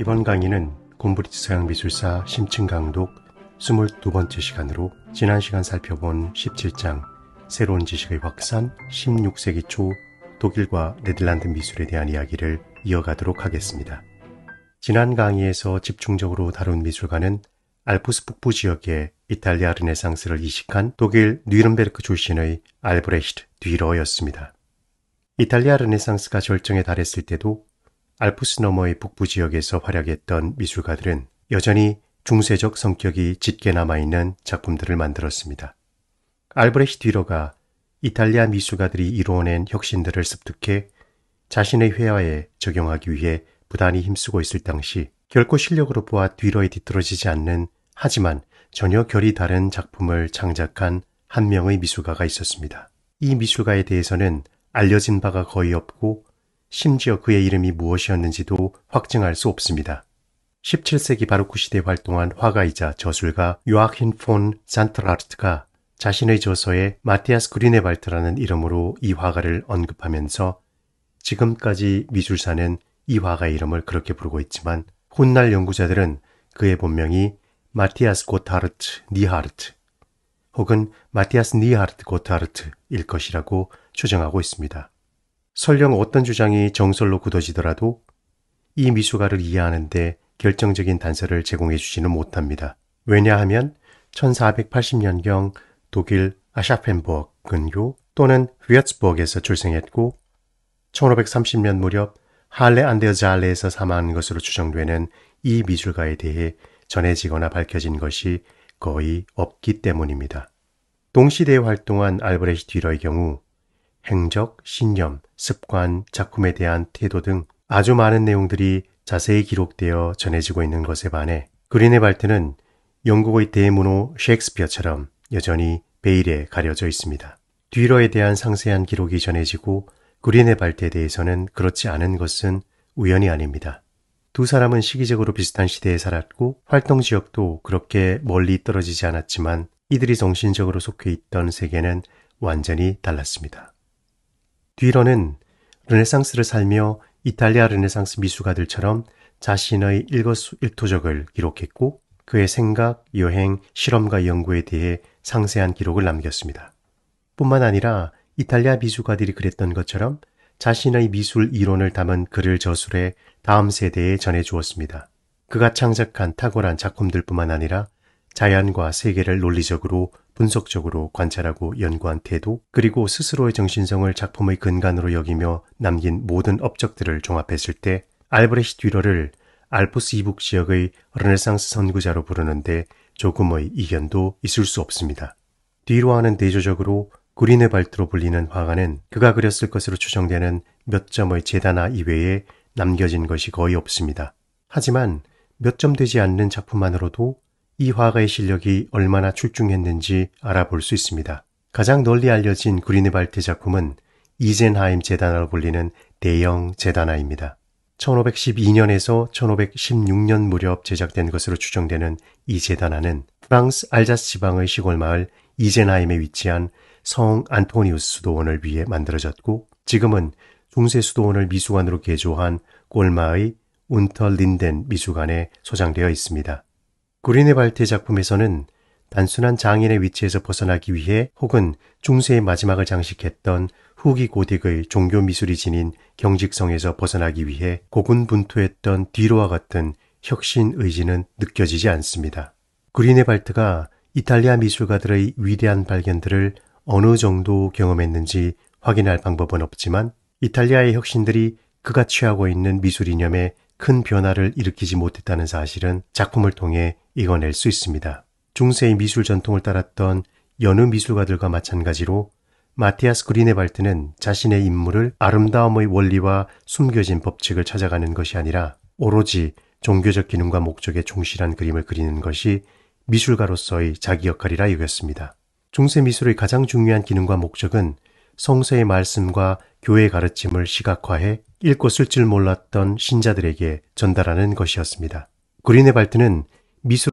이번 강의는 곰브리지 서양미술사 심층 강독 22번째 시간으로 지난 시간 살펴본 17장 새로운 지식의 확산 16세기 초 독일과 네덜란드 미술에 대한 이야기를 이어가도록 하겠습니다. 지난 강의에서 집중적으로 다룬 미술가는 알프스 북부 지역의 이탈리아 르네상스를 이식한 독일 뉴른베르크 출신의 알브레히트 뒤러였습니다. 이탈리아 르네상스가 절정에 달했을 때도 알프스 너머의 북부 지역에서 활약했던 미술가들은 여전히 중세적 성격이 짙게 남아있는 작품들을 만들었습니다. 알브레시 뒤러가 이탈리아 미술가들이 이루어낸 혁신들을 습득해 자신의 회화에 적용하기 위해 부단히 힘쓰고 있을 당시 결코 실력으로 보아 뒤러에 뒤떨어지지 않는 하지만 전혀 결이 다른 작품을 창작한 한 명의 미술가가 있었습니다. 이 미술가에 대해서는 알려진 바가 거의 없고 심지어 그의 이름이 무엇이었는지도 확증할 수 없습니다. 17세기 바로크 시대에 활동한 화가이자 저술가 요아킨폰 산트라르트가 자신의 저서에 마티아스 그린네발트라는 이름으로 이 화가를 언급하면서 지금까지 미술사는 이 화가의 이름을 그렇게 부르고 있지만 훗날 연구자들은 그의 본명이 마티아스 고타르트 니하르트 혹은 마티아스 니하르트 고타르트일 것이라고 추정하고 있습니다. 설령 어떤 주장이 정설로 굳어지더라도 이미숙가를 이해하는데 결정적인 단서를 제공해 주지는 못합니다. 왜냐하면 1480년경 독일 아샤펜버그 근교 또는 휘어츠버그에서 출생했고 1530년 무렵 할레 안데르잘레에서 사망한 것으로 추정되는 이 미술가에 대해 전해지거나 밝혀진 것이 거의 없기 때문입니다. 동시대에 활동한 알브레시트 듀러의 경우 행적, 신념, 습관, 작품에 대한 태도 등 아주 많은 내용들이 자세히 기록되어 전해지고 있는 것에 반해 그린의 발트는 영국의 대문호 셰익스피어처럼 여전히 베일에 가려져 있습니다. 뒤러에 대한 상세한 기록이 전해지고 그린의 발트에 대해서는 그렇지 않은 것은 우연이 아닙니다. 두 사람은 시기적으로 비슷한 시대에 살았고 활동 지역도 그렇게 멀리 떨어지지 않았지만 이들이 정신적으로 속해 있던 세계는 완전히 달랐습니다. 뒤로는 르네상스를 살며 이탈리아 르네상스 미술가들처럼 자신의 일거수일투족을 기록했고 그의 생각, 여행, 실험과 연구에 대해 상세한 기록을 남겼습니다. 뿐만 아니라 이탈리아 미술가들이 그랬던 것처럼 자신의 미술 이론을 담은 글을 저술해 다음 세대에 전해 주었습니다. 그가 창작한 탁월한 작품들뿐만 아니라 자연과 세계를 논리적으로 분석적으로 관찰하고 연구한 태도, 그리고 스스로의 정신성을 작품의 근간으로 여기며 남긴 모든 업적들을 종합했을 때 알브레히 듀러를 알프스 이북 지역의 르네상스 선구자로 부르는데 조금의 이견도 있을 수 없습니다. 뒤로 하는 대조적으로 구린의 발트로 불리는 화가는 그가 그렸을 것으로 추정되는 몇 점의 재단화 이외에 남겨진 것이 거의 없습니다. 하지만 몇 점 되지 않는 작품만으로도 이 화가의 실력이 얼마나 출중했는지 알아볼 수 있습니다. 가장 널리 알려진 그린의발트 작품은 이젠하임 재단으로 불리는 대형 재단화입니다. 1512년에서 1516년 무렵 제작된 것으로 추정되는 이 재단화는 프랑스 알자스 지방의 시골 마을 이젠하임에 위치한 성 안토니우스 수도원을 위해 만들어졌고 지금은 중세 수도원을 미술관으로 개조한 골마의운털 린덴 미술관에 소장되어 있습니다. 그리네발트의 작품에서는 단순한 장인의 위치에서 벗어나기 위해 혹은 중세의 마지막을 장식했던 후기 고딕의 종교 미술이 지닌 경직성에서 벗어나기 위해 고군분투했던 뒤로와 같은 혁신 의지는 느껴지지 않습니다. 그린네발트가 이탈리아 미술가들의 위대한 발견들을 어느 정도 경험했는지 확인할 방법은 없지만 이탈리아의 혁신들이 그가 취하고 있는 미술 이념에 큰 변화를 일으키지 못했다는 사실은 작품을 통해 이어낼수 있습니다. 중세의 미술 전통을 따랐던 여느 미술가들과 마찬가지로 마티아스 그린의 발트는 자신의 인물을 아름다움의 원리와 숨겨진 법칙을 찾아가는 것이 아니라 오로지 종교적 기능과 목적에 충실한 그림을 그리는 것이 미술가로서의 자기 역할이라 여겼습니다. 중세 미술의 가장 중요한 기능과 목적은 성서의 말씀과 교회의 가르침을 시각화해 읽고 쓸 줄 몰랐던 신자들에게 전달하는 것이었습니다. 구린의 발트는 미술